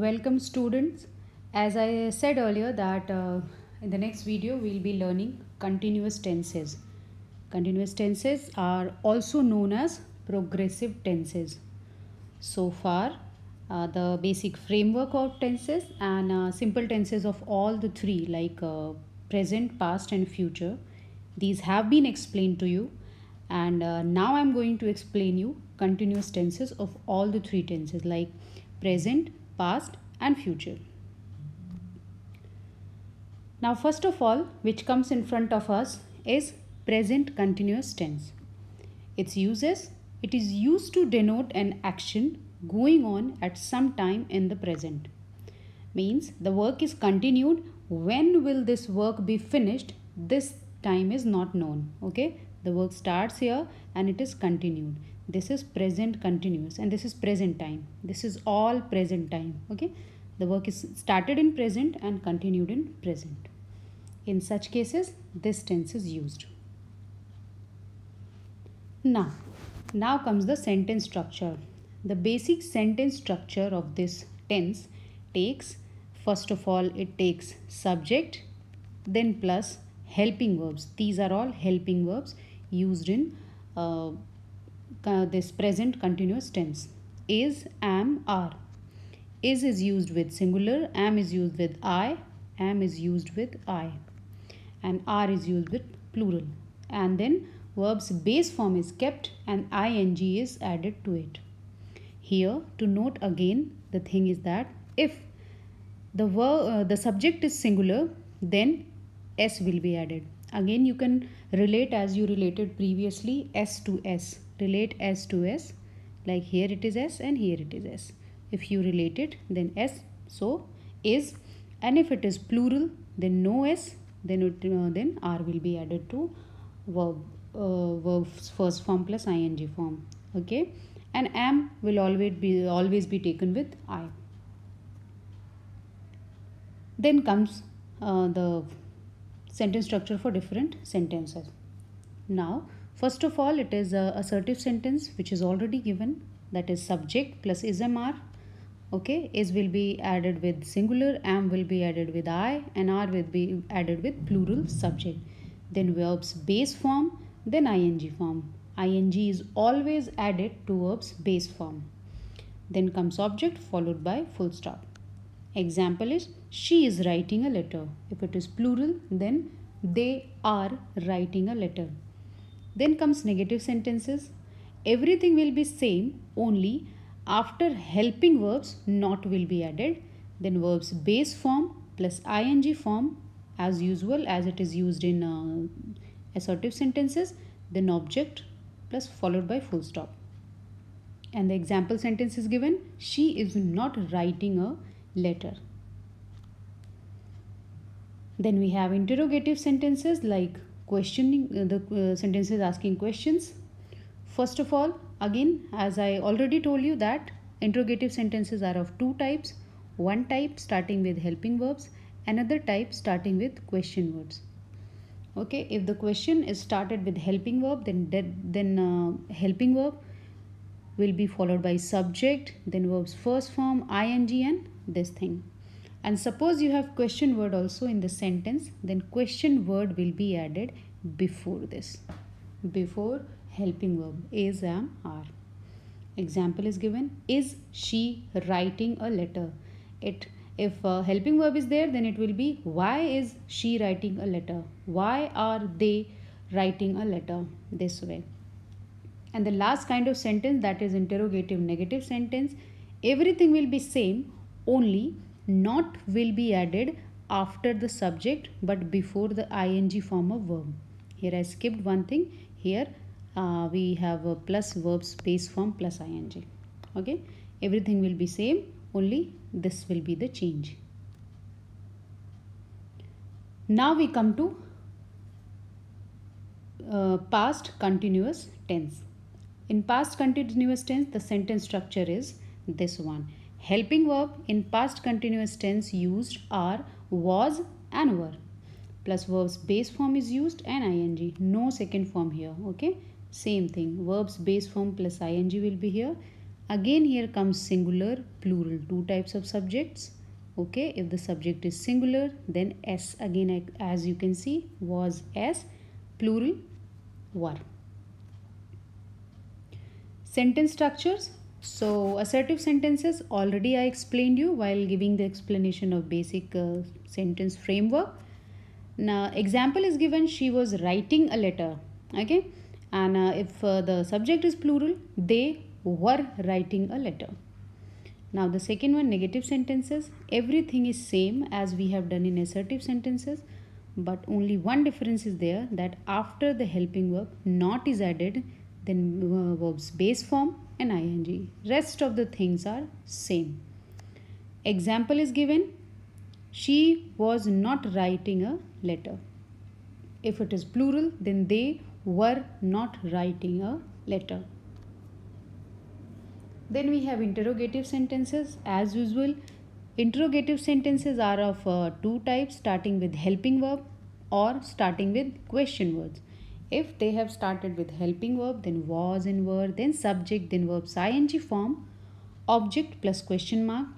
Welcome students. As I said earlier that uh, in the next video we will be learning continuous tenses. Continuous tenses are also known as progressive tenses. So far uh, the basic framework of tenses and uh, simple tenses of all the three like uh, present, past and future. These have been explained to you and uh, now I am going to explain you continuous tenses of all the three tenses like present, past and future. Now first of all which comes in front of us is present continuous tense. Its uses, it is used to denote an action going on at some time in the present. Means the work is continued, when will this work be finished, this time is not known. Okay, the work starts here and it is continued this is present continuous and this is present time this is all present time okay the work is started in present and continued in present in such cases this tense is used now now comes the sentence structure the basic sentence structure of this tense takes first of all it takes subject then plus helping verbs these are all helping verbs used in uh, uh, this present continuous tense is am are is is used with singular am is used with i am is used with i and are is used with plural and then verb's base form is kept and ing is added to it here to note again the thing is that if the verb uh, the subject is singular then s will be added again you can relate as you related previously s to s relate s to s like here it is s and here it is s if you relate it then s so is and if it is plural then no s then it, uh, then r will be added to verb uh, first form plus ing form okay and am will always be always be taken with i then comes uh, the sentence structure for different sentences now First of all, it is a assertive sentence which is already given that is subject plus is ismr. Okay, is will be added with singular, am will be added with I and r will be added with plural subject. Then verbs base form, then ing form. ing is always added to verbs base form. Then comes object followed by full stop. Example is she is writing a letter. If it is plural, then they are writing a letter. Then comes negative sentences. Everything will be same only after helping verbs not will be added. Then verbs base form plus ing form as usual as it is used in uh, assertive sentences. Then object plus followed by full stop. And the example sentence is given. She is not writing a letter. Then we have interrogative sentences like questioning uh, the uh, sentences asking questions first of all again as i already told you that interrogative sentences are of two types one type starting with helping verbs another type starting with question words okay if the question is started with helping verb then then uh, helping verb will be followed by subject then verbs first form ing and this thing and suppose you have question word also in the sentence, then question word will be added before this. Before helping verb is, am, are. Example is given Is she writing a letter? It if a helping verb is there then it will be why is she writing a letter why are they writing a letter this way and the last kind of sentence that is interrogative negative sentence everything will be same only not will be added after the subject but before the ing form of verb. Here I skipped one thing. Here uh, we have a plus verb space form plus ing. Okay. Everything will be same. Only this will be the change. Now we come to uh, past continuous tense. In past continuous tense, the sentence structure is this one. Helping verb in past continuous tense used are was and were. Plus verb's base form is used and ing. No second form here. Okay. Same thing. Verb's base form plus ing will be here. Again here comes singular, plural. Two types of subjects. Okay. If the subject is singular then s again as you can see was s. Plural were. Sentence structures so assertive sentences already I explained you while giving the explanation of basic uh, sentence framework. Now example is given she was writing a letter okay and uh, if uh, the subject is plural they were writing a letter. Now the second one negative sentences everything is same as we have done in assertive sentences but only one difference is there that after the helping verb not is added then uh, verb's base form and ing. Rest of the things are same. Example is given. She was not writing a letter. If it is plural, then they were not writing a letter. Then we have interrogative sentences. As usual, interrogative sentences are of uh, two types starting with helping verb or starting with question words. If they have started with helping verb, then was in verb, then subject, then verbs ing form, object plus question mark.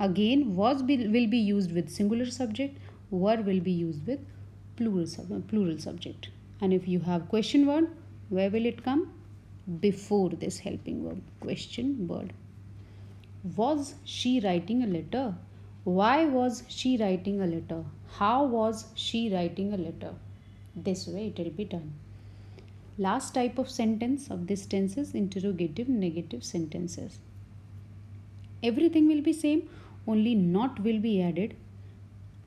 Again, was be, will be used with singular subject, were will be used with plural, plural subject. And if you have question word, where will it come? Before this helping verb, question word. Was she writing a letter? Why was she writing a letter? How was she writing a letter? This way it will be done. Last type of sentence of this tense is interrogative negative sentences. Everything will be same, only not will be added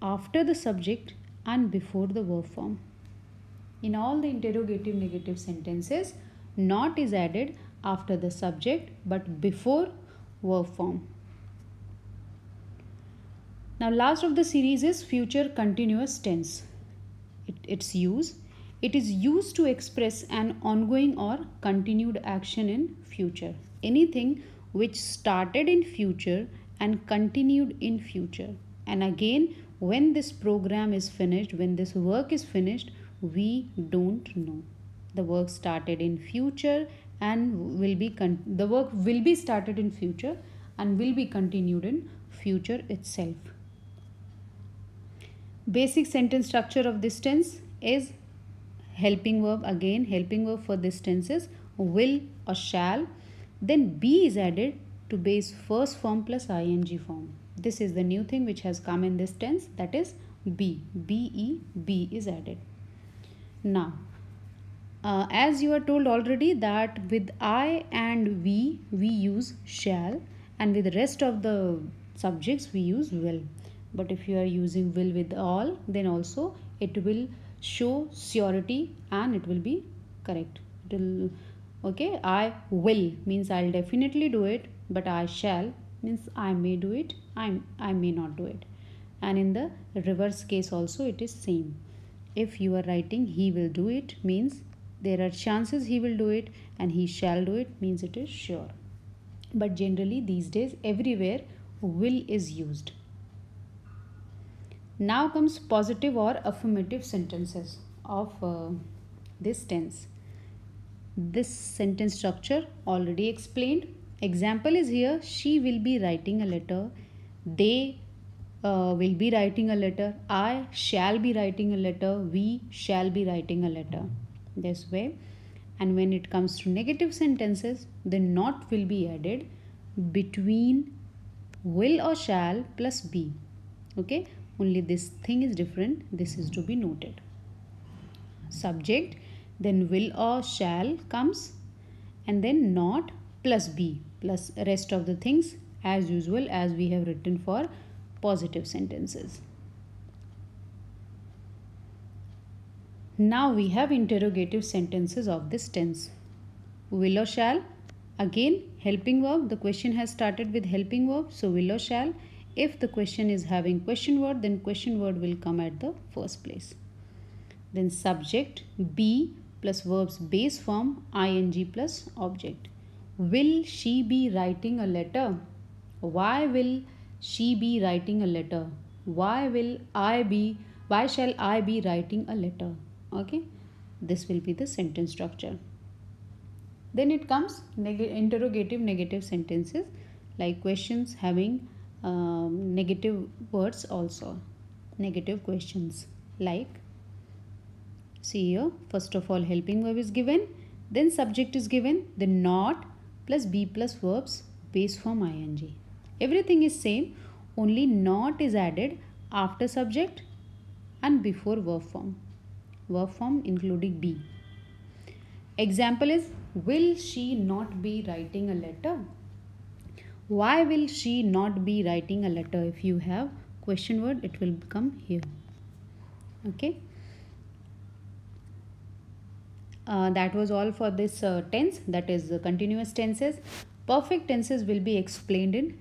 after the subject and before the verb form. In all the interrogative negative sentences, not is added after the subject but before verb form. Now last of the series is future continuous tense. It, its use it is used to express an ongoing or continued action in future. Anything which started in future and continued in future. And again, when this program is finished, when this work is finished, we don't know. The work started in future and will be con- the work will be started in future and will be continued in future itself. Basic sentence structure of this tense is helping verb again helping verb for this tense is will or shall then be is added to base first form plus ing form this is the new thing which has come in this tense that is be be be is added now uh, as you are told already that with i and we we use shall and with the rest of the subjects we use will but if you are using will with all then also it will show surety and it will be correct it will okay i will means i'll definitely do it but i shall means i may do it i'm i may not do it and in the reverse case also it is same if you are writing he will do it means there are chances he will do it and he shall do it means it is sure but generally these days everywhere will is used now comes positive or affirmative sentences of uh, this tense. This sentence structure already explained. Example is here she will be writing a letter, they uh, will be writing a letter, I shall be writing a letter, we shall be writing a letter. This way. And when it comes to negative sentences, the not will be added between will or shall plus be. Okay only this thing is different this is to be noted subject then will or shall comes and then not plus be plus rest of the things as usual as we have written for positive sentences now we have interrogative sentences of this tense will or shall again helping verb the question has started with helping verb so will or shall if the question is having question word, then question word will come at the first place. Then subject be plus verb's base form ing plus object. Will she be writing a letter? Why will she be writing a letter? Why will I be why shall I be writing a letter? Okay, this will be the sentence structure. Then it comes neg interrogative negative sentences like questions having um, negative words also negative questions like see here first of all helping verb is given then subject is given then not plus be plus verbs base form ing everything is same only not is added after subject and before verb form verb form including be example is will she not be writing a letter why will she not be writing a letter if you have question word it will become here okay uh, that was all for this uh, tense that is uh, continuous tenses perfect tenses will be explained in